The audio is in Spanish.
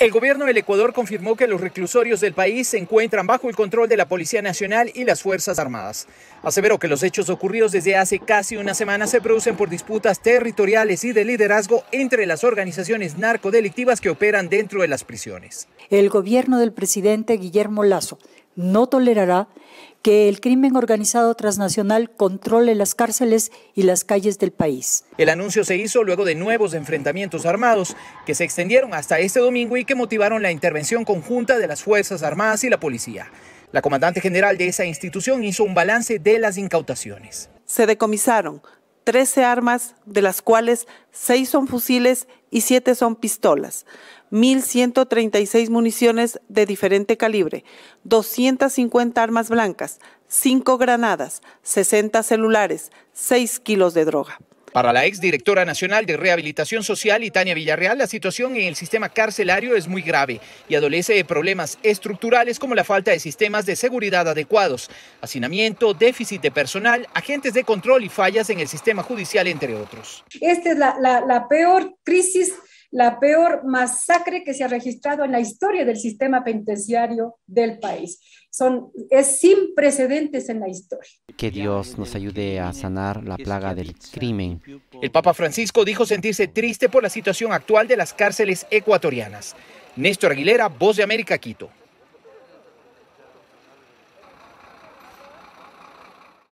El gobierno del Ecuador confirmó que los reclusorios del país se encuentran bajo el control de la Policía Nacional y las Fuerzas Armadas. Aseveró que los hechos ocurridos desde hace casi una semana se producen por disputas territoriales y de liderazgo entre las organizaciones narcodelictivas que operan dentro de las prisiones. El gobierno del presidente Guillermo Lazo no tolerará que el crimen organizado transnacional controle las cárceles y las calles del país. El anuncio se hizo luego de nuevos enfrentamientos armados que se extendieron hasta este domingo y que motivaron la intervención conjunta de las Fuerzas Armadas y la policía. La comandante general de esa institución hizo un balance de las incautaciones. Se decomisaron 13 armas, de las cuales 6 son fusiles y 7 son pistolas, 1.136 municiones de diferente calibre, 250 armas blancas, 5 granadas, 60 celulares, 6 kilos de droga. Para la exdirectora nacional de Rehabilitación Social, Itania Villarreal, la situación en el sistema carcelario es muy grave y adolece de problemas estructurales como la falta de sistemas de seguridad adecuados, hacinamiento, déficit de personal, agentes de control y fallas en el sistema judicial, entre otros. Esta es la, la peor crisis la peor masacre que se ha registrado en la historia del sistema penitenciario del país. Son, es sin precedentes en la historia. Que Dios nos ayude a sanar la plaga del crimen. El Papa Francisco dijo sentirse triste por la situación actual de las cárceles ecuatorianas. Néstor Aguilera, Voz de América, Quito.